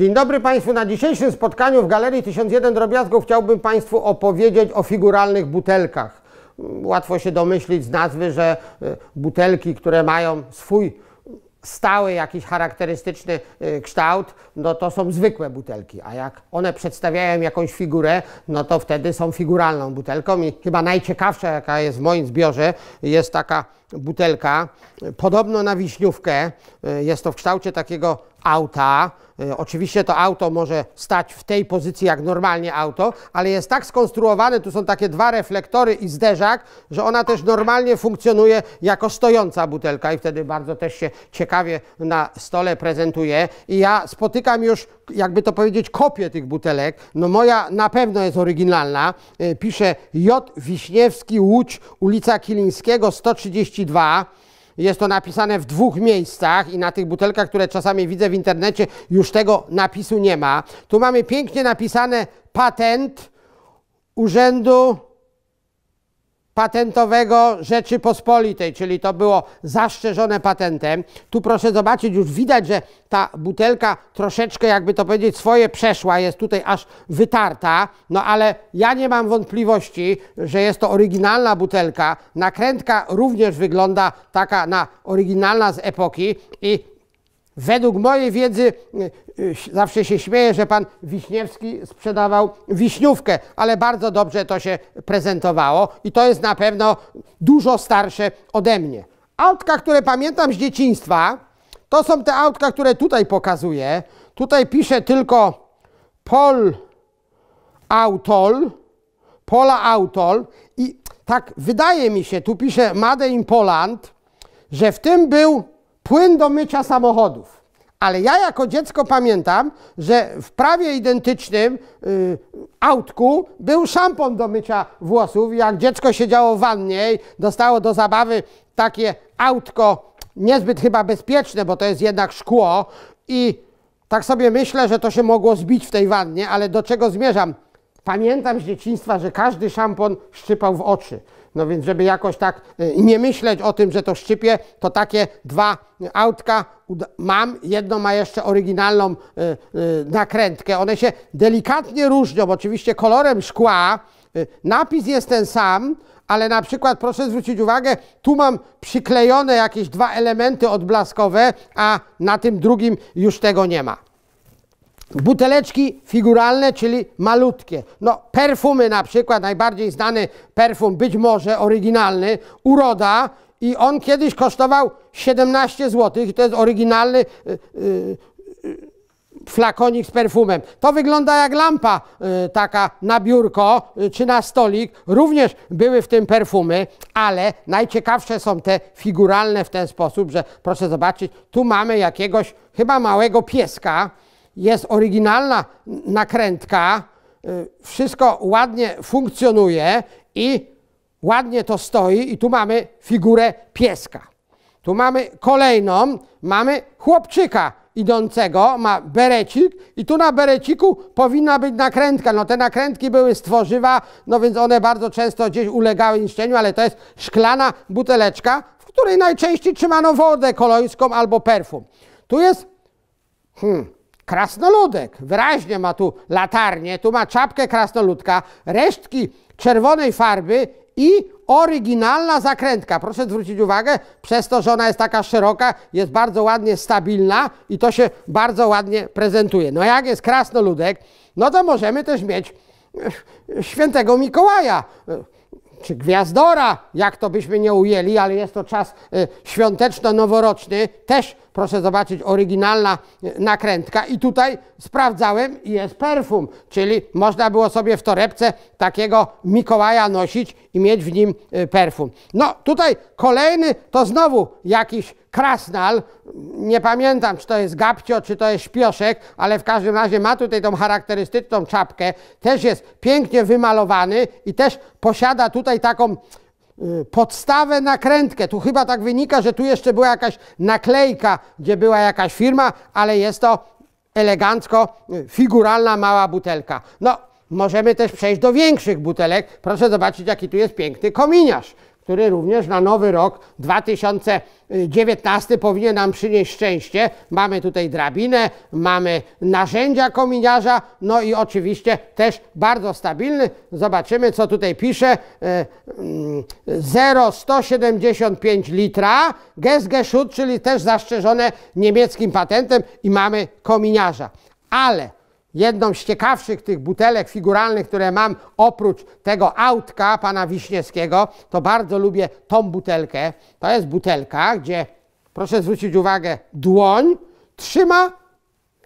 Dzień dobry Państwu. Na dzisiejszym spotkaniu w Galerii 1001 Drobiazgów chciałbym Państwu opowiedzieć o figuralnych butelkach. Łatwo się domyślić z nazwy, że e, butelki, które mają swój stały jakiś charakterystyczny e, kształt, no to są zwykłe butelki, a jak one przedstawiają jakąś figurę, no to wtedy są figuralną butelką i chyba najciekawsza, jaka jest w moim zbiorze, jest taka butelka, podobno na wiśniówkę, e, jest to w kształcie takiego auta. Y, oczywiście to auto może stać w tej pozycji jak normalnie auto, ale jest tak skonstruowane, tu są takie dwa reflektory i zderzak, że ona też normalnie funkcjonuje jako stojąca butelka i wtedy bardzo też się ciekawie na stole prezentuje. I ja spotykam już, jakby to powiedzieć, kopię tych butelek. No moja na pewno jest oryginalna. Y, pisze J. Wiśniewski, Łódź, ulica Kilińskiego 132. Jest to napisane w dwóch miejscach i na tych butelkach, które czasami widzę w internecie, już tego napisu nie ma. Tu mamy pięknie napisane patent Urzędu patentowego Rzeczypospolitej, czyli to było zastrzeżone patentem. Tu proszę zobaczyć, już widać, że ta butelka troszeczkę, jakby to powiedzieć, swoje przeszła, jest tutaj aż wytarta, no ale ja nie mam wątpliwości, że jest to oryginalna butelka. Nakrętka również wygląda taka na oryginalna z epoki i Według mojej wiedzy y, y, zawsze się śmieję, że pan Wiśniewski sprzedawał wiśniówkę, ale bardzo dobrze to się prezentowało i to jest na pewno dużo starsze ode mnie. Autka, które pamiętam z dzieciństwa, to są te autka, które tutaj pokazuję. Tutaj piszę tylko Pol Autol, Pola Autol i tak wydaje mi się, tu pisze Made in Poland, że w tym był płyn do mycia samochodów. Ale ja jako dziecko pamiętam, że w prawie identycznym y, autku był szampon do mycia włosów. Jak dziecko siedziało w wannie i dostało do zabawy takie autko, niezbyt chyba bezpieczne, bo to jest jednak szkło i tak sobie myślę, że to się mogło zbić w tej wannie, ale do czego zmierzam? Pamiętam z dzieciństwa, że każdy szampon szczypał w oczy. No więc, żeby jakoś tak y, nie myśleć o tym, że to szczypie, to takie dwa autka mam. Jedno ma jeszcze oryginalną y, y, nakrętkę. One się delikatnie różnią, oczywiście kolorem szkła. Napis jest ten sam, ale na przykład proszę zwrócić uwagę, tu mam przyklejone jakieś dwa elementy odblaskowe, a na tym drugim już tego nie ma. Buteleczki figuralne, czyli malutkie. No, perfumy na przykład, najbardziej znany perfum, być może oryginalny, Uroda i on kiedyś kosztował 17 zł i to jest oryginalny y, y, y, flakonik z perfumem. To wygląda jak lampa y, taka na biurko y, czy na stolik. Również były w tym perfumy, ale najciekawsze są te figuralne w ten sposób, że proszę zobaczyć, tu mamy jakiegoś chyba małego pieska, jest oryginalna nakrętka, y, wszystko ładnie funkcjonuje i ładnie to stoi i tu mamy figurę pieska. Tu mamy kolejną, mamy chłopczyka idącego, ma berecik i tu na bereciku powinna być nakrętka. No te nakrętki były z tworzywa, no więc one bardzo często gdzieś ulegały niszczeniu, ale to jest szklana buteleczka, w której najczęściej trzymano wodę kolońską albo perfum. Tu jest hmm, krasnoludek. Wyraźnie ma tu latarnię, tu ma czapkę krasnoludka, resztki czerwonej farby i oryginalna zakrętka. Proszę zwrócić uwagę, przez to, że ona jest taka szeroka, jest bardzo ładnie stabilna i to się bardzo ładnie prezentuje. No jak jest krasnoludek, no to możemy też mieć e, świętego Mikołaja czy gwiazdora, jak to byśmy nie ujęli, ale jest to czas y, świąteczno-noworoczny, też proszę zobaczyć, oryginalna y, nakrętka i tutaj sprawdzałem i jest perfum, czyli można było sobie w torebce takiego Mikołaja nosić i mieć w nim y, perfum. No tutaj kolejny to znowu jakiś krasnal, nie pamiętam czy to jest gapcio, czy to jest śpioszek, ale w każdym razie ma tutaj tą charakterystyczną czapkę, też jest pięknie wymalowany i też posiada tutaj taką y, podstawę nakrętkę. Tu chyba tak wynika, że tu jeszcze była jakaś naklejka, gdzie była jakaś firma, ale jest to elegancko y, figuralna mała butelka. No, możemy też przejść do większych butelek. Proszę zobaczyć, jaki tu jest piękny kominiarz który również na nowy rok 2019 powinien nam przynieść szczęście. Mamy tutaj drabinę, mamy narzędzia kominiarza, no i oczywiście też bardzo stabilny. Zobaczymy, co tutaj pisze. 0,175 e, mm, litra, Gesgeschutz, czyli też zastrzeżone niemieckim patentem i mamy kominiarza. Ale jedną z ciekawszych tych butelek figuralnych, które mam oprócz tego autka pana Wiśniewskiego, to bardzo lubię tą butelkę. To jest butelka, gdzie, proszę zwrócić uwagę, dłoń trzyma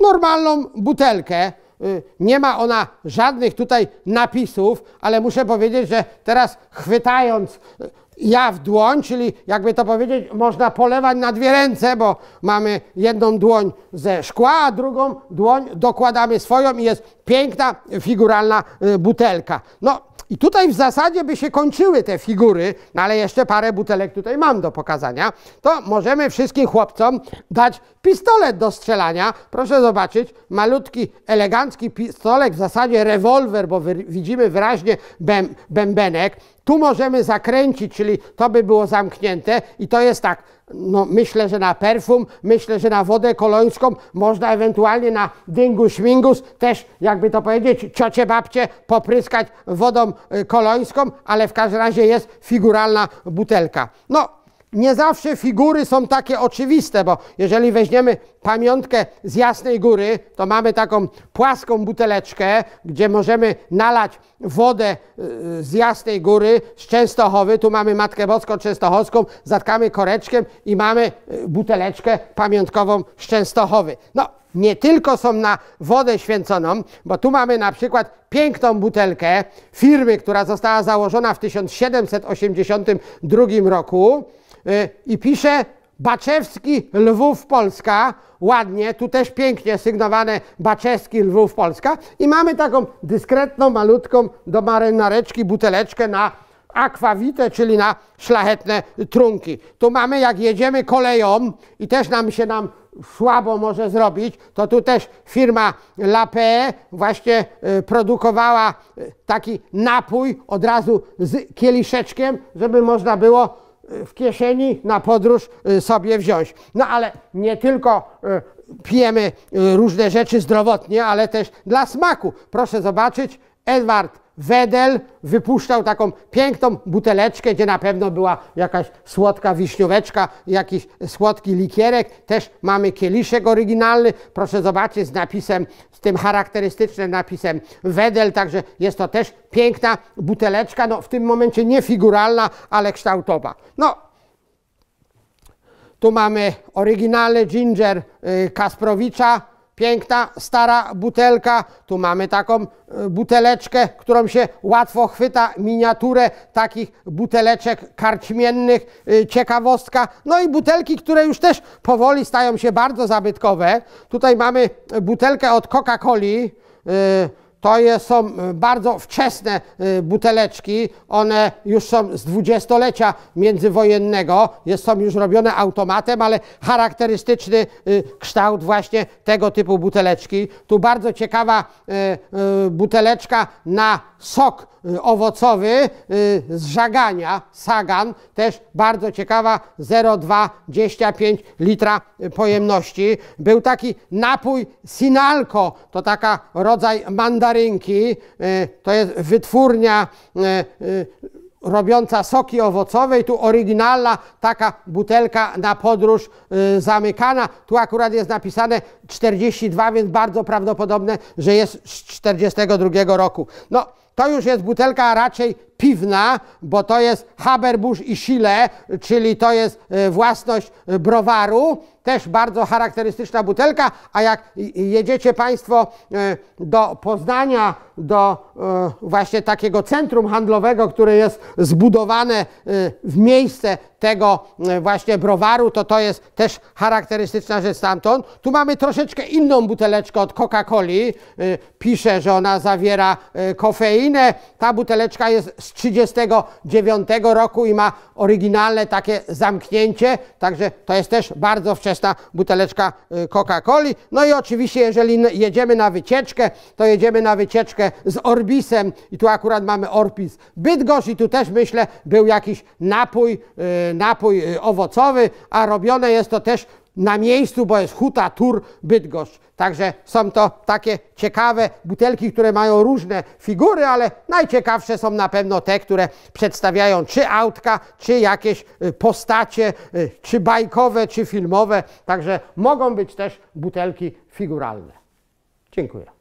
normalną butelkę. Y, nie ma ona żadnych tutaj napisów, ale muszę powiedzieć, że teraz chwytając y, ja w dłoń, czyli jakby to powiedzieć, można polewać na dwie ręce, bo mamy jedną dłoń ze szkła, a drugą dłoń dokładamy swoją i jest piękna figuralna y, butelka. No i tutaj w zasadzie by się kończyły te figury, no ale jeszcze parę butelek tutaj mam do pokazania, to możemy wszystkim chłopcom dać pistolet do strzelania. Proszę zobaczyć, malutki, elegancki pistolet, w zasadzie rewolwer, bo widzimy wyraźnie bębenek. Tu możemy zakręcić, czyli to by było zamknięte i to jest tak, no myślę, że na perfum, myślę, że na wodę kolońską, można ewentualnie na dyngus mingus też, jakby to powiedzieć, ciocie babcie popryskać wodą y, kolońską, ale w każdym razie jest figuralna butelka. No, nie zawsze figury są takie oczywiste, bo jeżeli weźmiemy pamiątkę z Jasnej Góry, to mamy taką płaską buteleczkę, gdzie możemy nalać wodę y, z Jasnej Góry, z Częstochowy, tu mamy Matkę Boską Częstochowską, zatkamy koreczkiem i mamy y, buteleczkę pamiątkową z Częstochowy. No, nie tylko są na wodę święconą, bo tu mamy na przykład piękną butelkę firmy, która została założona w 1782 roku, Y, i pisze Baczewski Lwów Polska, ładnie, tu też pięknie sygnowane Baczewski Lwów Polska i mamy taką dyskretną, malutką do marynareczki buteleczkę na akwawite, czyli na szlachetne trunki. Tu mamy, jak jedziemy koleją i też nam się nam słabo może zrobić, to tu też firma Lape właśnie y, produkowała y, taki napój od razu z kieliszeczkiem, żeby można było w kieszeni na podróż y, sobie wziąć. No ale nie tylko y, pijemy y, różne rzeczy zdrowotnie, ale też dla smaku. Proszę zobaczyć, Edward Wedel wypuszczał taką piękną buteleczkę, gdzie na pewno była jakaś słodka wiśnióweczka, jakiś słodki likierek. Też mamy kieliszek oryginalny, proszę zobaczyć, z napisem, z tym charakterystycznym napisem Wedel, także jest to też piękna buteleczka, no w tym momencie nie figuralna, ale kształtowa. No, tu mamy oryginalny ginger y, Kasprowicza, piękna, stara butelka. Tu mamy taką e, buteleczkę, którą się łatwo chwyta, miniaturę takich buteleczek karćmiennych, e, ciekawostka. No i butelki, które już też powoli stają się bardzo zabytkowe. Tutaj mamy butelkę od Coca-Coli, e, to jest, są y, bardzo wczesne y, buteleczki, one już są z dwudziestolecia międzywojennego, jest, są już robione automatem, ale charakterystyczny y, kształt właśnie tego typu buteleczki. Tu bardzo ciekawa buteleczka na sok y, owocowy y, z żagania, sagan, też bardzo ciekawa, 0,25 litra y, pojemności. Był taki napój sinalko, to taka rodzaj mandarynki, to jest wytwórnia robiąca soki owocowe i tu oryginalna taka butelka na podróż zamykana. Tu akurat jest napisane 42, więc bardzo prawdopodobne, że jest z 42 roku. No, to już jest butelka raczej piwna, bo to jest Haberbusz i Sile, czyli to jest e, własność e, browaru. Też bardzo charakterystyczna butelka, a jak jedziecie Państwo e, do Poznania, do właśnie takiego centrum handlowego, które jest zbudowane w miejsce tego właśnie browaru, to to jest też charakterystyczna rzecz stamtąd. Tu mamy troszeczkę inną buteleczkę od Coca-Coli. Pisze, że ona zawiera kofeinę. Ta buteleczka jest 39 roku i ma oryginalne takie zamknięcie, także to jest też bardzo wczesna buteleczka y, Coca-Coli. No i oczywiście, jeżeli jedziemy na wycieczkę, to jedziemy na wycieczkę z Orbisem i tu akurat mamy Orbis Bydgoszcz i tu też myślę był jakiś napój, y, napój y, owocowy, a robione jest to też na miejscu, bo jest Huta Tur Bydgoszcz. Także są to takie ciekawe butelki, które mają różne figury, ale najciekawsze są na pewno te, które przedstawiają czy autka, czy jakieś y, postacie, y, czy bajkowe, czy filmowe. Także mogą być też butelki figuralne. Dziękuję.